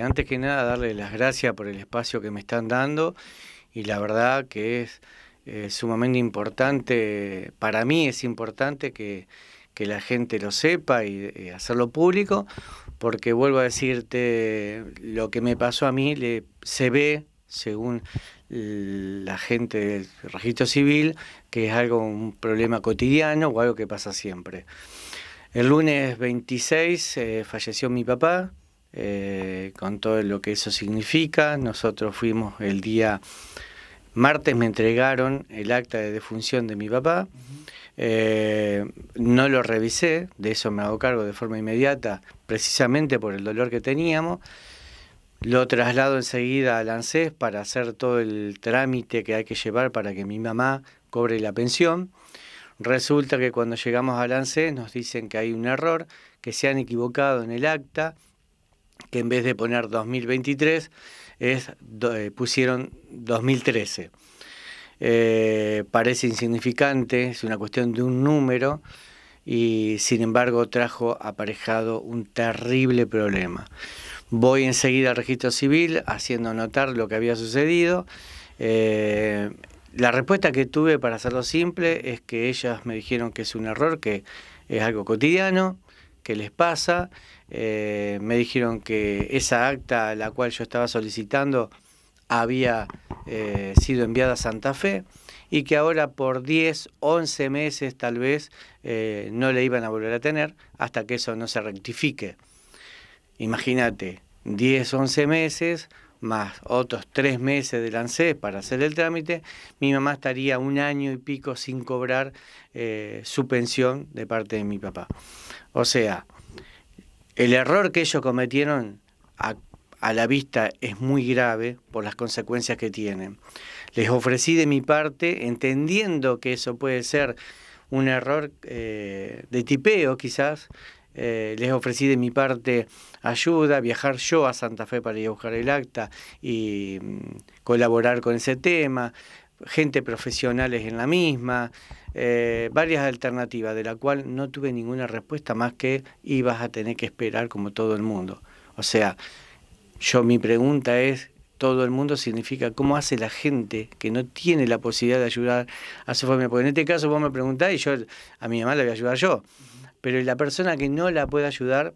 antes que nada darle las gracias por el espacio que me están dando y la verdad que es eh, sumamente importante, para mí es importante que, la gente lo sepa y, eh, hacerlo público, porque vuelvo a decirte, lo que me pasó a mí se ve, según la gente del registro civil, que es algo, un problema cotidiano o algo que pasa siempre. El lunes 26 eh, falleció mi papá, eh, con todo lo que eso significa. Nosotros fuimos el día martes, me entregaron el acta de defunción de mi papá. Eh, no lo revisé, de eso me hago cargo de forma inmediata, precisamente por el dolor que teníamos. Lo traslado enseguida al ANSES para hacer todo el trámite que hay que llevar para que mi mamá cobre la pensión. Resulta que cuando llegamos al ANSES nos dicen que hay un error, que se han equivocado en el acta que en vez de poner 2023, es, eh, pusieron 2013. Eh, parece insignificante, es una cuestión de un número y sin embargo trajo aparejado un terrible problema. Voy enseguida al registro civil haciendo notar lo que había sucedido. Eh, la respuesta que tuve, para hacerlo simple, es que ellas me dijeron que es un error, que es algo cotidiano, qué les pasa. Eh, me dijeron que esa acta a la cual yo estaba solicitando había eh, sido enviada a Santa Fe y que ahora por 10, 11 meses tal vez eh, no le iban a volver a tener hasta que eso no se rectifique. Imagínate, 10, 11 meses más otros tres meses de ANSES para hacer el trámite, mi mamá estaría un año y pico sin cobrar eh, su pensión de parte de mi papá. O sea, el error que ellos cometieron a, la vista es muy grave por las consecuencias que tienen. Les ofrecí de mi parte, entendiendo que eso puede ser un error eh, de tipeo quizás, eh, les ofrecí de mi parte ayuda, viajar yo a Santa Fe para ir a buscar el acta y mm, colaborar con ese tema, gente profesionales en la misma, eh, varias alternativas, de la cual no tuve ninguna respuesta más que ibas a tener que esperar como todo el mundo. O sea, yo mi pregunta es, todo el mundo significa cómo hace la gente que no tiene la posibilidad de ayudar a su familia. Porque en este caso vos me preguntás y yo a mi mamá le voy a ayudar yo. Pero la persona que no la puede ayudar,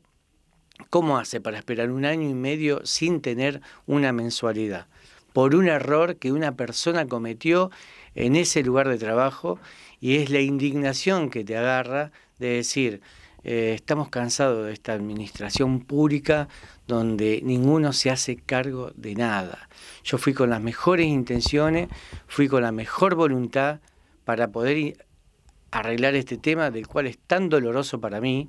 ¿cómo hace para esperar un año y medio sin tener una mensualidad? Por un error que una persona cometió en ese lugar de trabajo y es la indignación que te agarra de decir, eh, estamos cansados de esta administración pública donde ninguno se hace cargo de nada. Yo fui con las mejores intenciones, fui con la mejor voluntad para poder arreglar este tema del cual es tan doloroso para mí.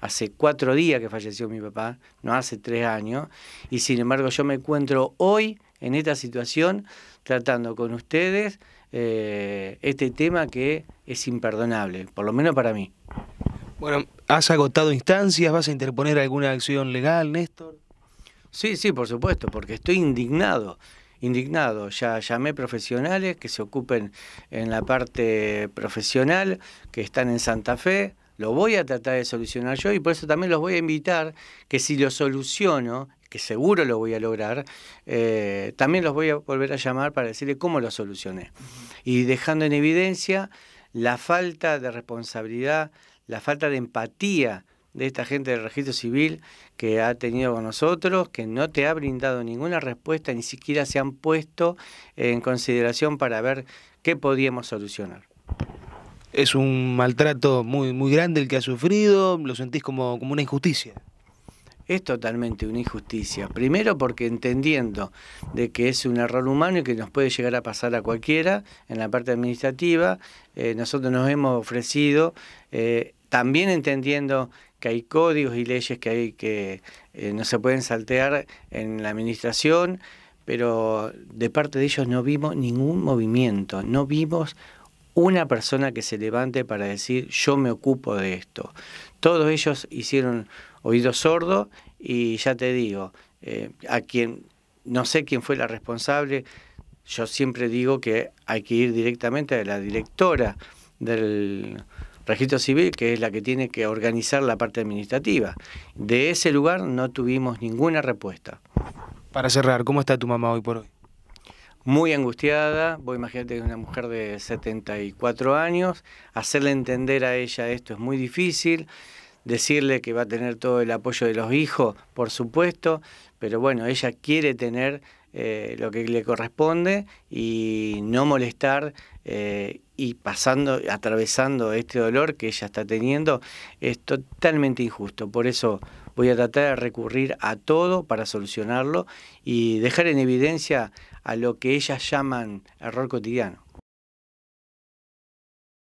Hace cuatro días que falleció mi papá, no hace tres años, y sin embargo yo me encuentro hoy en esta situación tratando con ustedes eh, este tema que es imperdonable, por lo menos para mí. Bueno, ¿has agotado instancias? ¿Vas a interponer alguna acción legal, Néstor? Sí, sí, por supuesto, porque estoy indignado indignado. Ya llamé profesionales que se ocupen en la parte profesional, que están en Santa Fe. Lo voy a tratar de solucionar yo y por eso también los voy a invitar que si lo soluciono, que seguro lo voy a lograr, eh, también los voy a volver a llamar para decirle cómo lo solucioné. Y dejando en evidencia la falta de responsabilidad, la falta de empatía de esta gente del registro civil que ha tenido con nosotros, que no te ha brindado ninguna respuesta, ni siquiera se han puesto en consideración para ver qué podíamos solucionar. Es un maltrato muy, muy grande el que ha sufrido, lo sentís como, como una injusticia. Es totalmente una injusticia. Primero porque entendiendo de que es un error humano y que nos puede llegar a pasar a cualquiera en la parte administrativa, eh, nosotros nos hemos ofrecido, eh, también entendiendo que hay códigos y leyes que hay que eh, no se pueden saltear en la administración, pero de parte de ellos no vimos ningún movimiento, no vimos una persona que se levante para decir yo me ocupo de esto. Todos ellos hicieron oído sordo y ya te digo, eh, a quien no sé quién fue la responsable, yo siempre digo que hay que ir directamente a la directora del registro civil, que es la que tiene que organizar la parte administrativa. De ese lugar no tuvimos ninguna respuesta. Para cerrar, ¿cómo está tu mamá hoy por hoy? Muy angustiada, vos imagínate que es una mujer de 74 años, hacerle entender a ella esto es muy difícil, decirle que va a tener todo el apoyo de los hijos, por supuesto, pero bueno, ella quiere tener eh, lo que le corresponde y no molestar eh, y pasando, atravesando este dolor que ella está teniendo es totalmente injusto. Por eso voy a tratar de recurrir a todo para solucionarlo y dejar en evidencia a lo que ellas llaman error cotidiano.